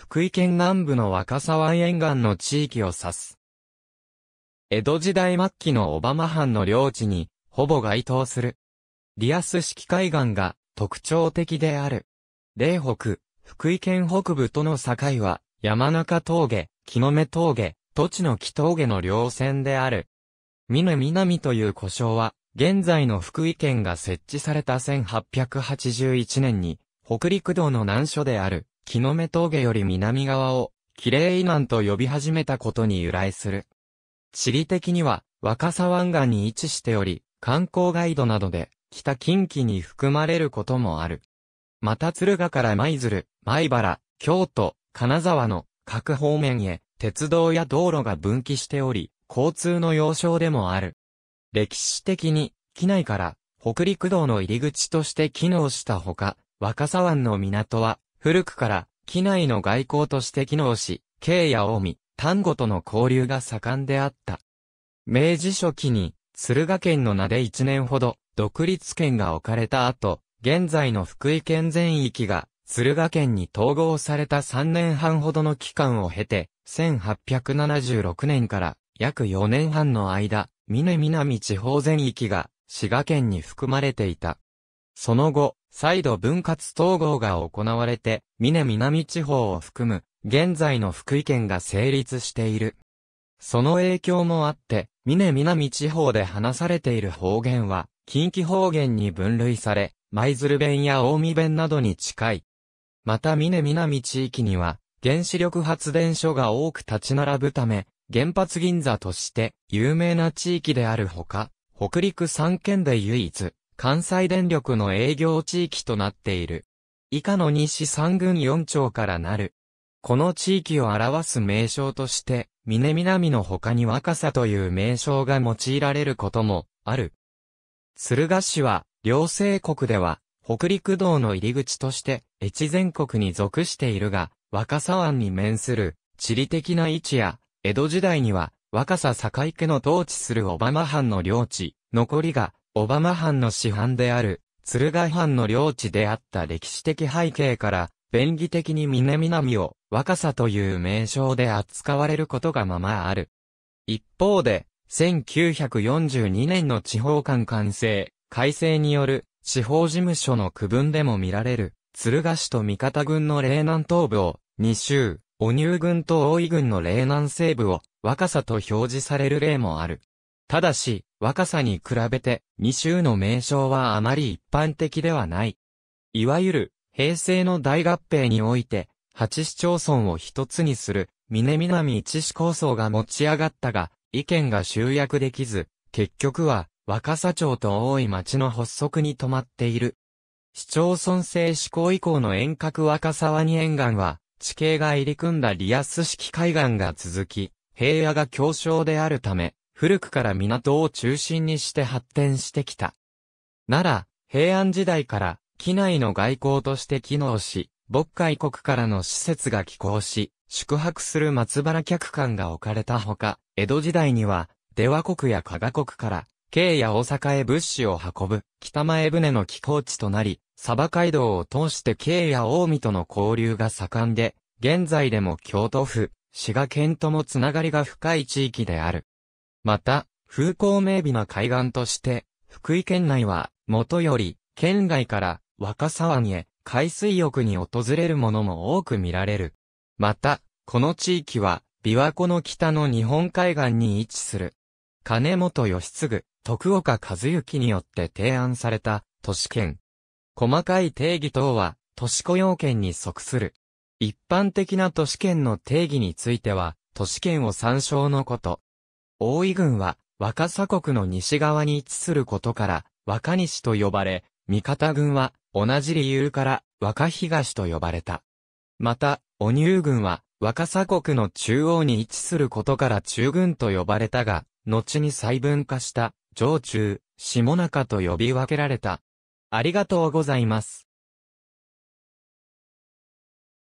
福井県南部の若沢沿岸の地域を指す。江戸時代末期の小浜藩の領地に、ほぼ該当する。リアス式海岸が特徴的である。霊北、福井県北部との境は、山中峠、木の目峠、土地の木峠の両線である。峰南という故称は、現在の福井県が設置された1881年に、北陸道の難所である、木の目峠より南側を、綺麗南と呼び始めたことに由来する。地理的には、若狭湾岸に位置しており、観光ガイドなどで、北近畿に含まれることもある。また鶴ヶから舞鶴、米原、京都、金沢の各方面へ鉄道や道路が分岐しており、交通の要衝でもある。歴史的に、機内から北陸道の入り口として機能したほか、若狭湾の港は古くから、機内の外交として機能し、京や大見、丹後との交流が盛んであった。明治初期に、駿河県の名で1年ほど、独立県が置かれた後、現在の福井県全域が、駿河県に統合された3年半ほどの期間を経て、1876年から約4年半の間、峰南地方全域が滋賀県に含まれていた。その後、再度分割統合が行われて、峰南地方を含む、現在の福井県が成立している。その影響もあって、峰南地方で話されている方言は、近畿方言に分類され、舞鶴弁や大見弁などに近い。また峰南地域には、原子力発電所が多く立ち並ぶため、原発銀座として有名な地域であるほか、北陸3県で唯一、関西電力の営業地域となっている。以下の西三軍四町からなる。この地域を表す名称として、峰南の他に若さという名称が用いられることもある。鶴賀市は、両政国では、北陸道の入り口として、越前国に属しているが、若狭湾に面する、地理的な位置や、江戸時代には、若狭境家の統治する小浜藩の領地、残りが、オバマ藩の市藩である、鶴ヶ藩の領地であった歴史的背景から、便宜的に峰南を若さという名称で扱われることがままある。一方で、1942年の地方間完成、改正による地方事務所の区分でも見られる、鶴ヶ市と三方軍の霊南東部を、二州、お乳軍と大井軍の霊南西部を、若さと表示される例もある。ただし、若さに比べて、2州の名称はあまり一般的ではない。いわゆる、平成の大合併において、8市町村を一つにする、南南一市構想が持ち上がったが、意見が集約できず、結局は、若狭町と大井町の発足に止まっている。市町村制施行以降の遠隔若沢に沿岸は、地形が入り組んだリアス式海岸が続き、平野が強小であるため、古くから港を中心にして発展してきた。奈良、平安時代から、機内の外交として機能し、渤海国からの施設が寄港し、宿泊する松原客館が置かれたほか、江戸時代には、出羽国や加賀国から、京や大阪へ物資を運ぶ、北前船の寄港地となり、サバ街道を通して京や大海との交流が盛んで、現在でも京都府、滋賀県ともつながりが深い地域である。また、風光明媚な海岸として、福井県内は、元より、県外から、若沢にへ、海水浴に訪れるものも多く見られる。また、この地域は、琵琶湖の北の日本海岸に位置する。金本義次、徳岡和幸によって提案された、都市圏。細かい定義等は、都市雇用圏に即する。一般的な都市圏の定義については、都市圏を参照のこと。大井郡は、若狭国の西側に位置することから、若西と呼ばれ、三方軍は、同じ理由から、若東と呼ばれた。また、お乳軍は、若狭国の中央に位置することから中軍と呼ばれたが、後に細分化した、上中、下中と呼び分けられた。ありがとうございます。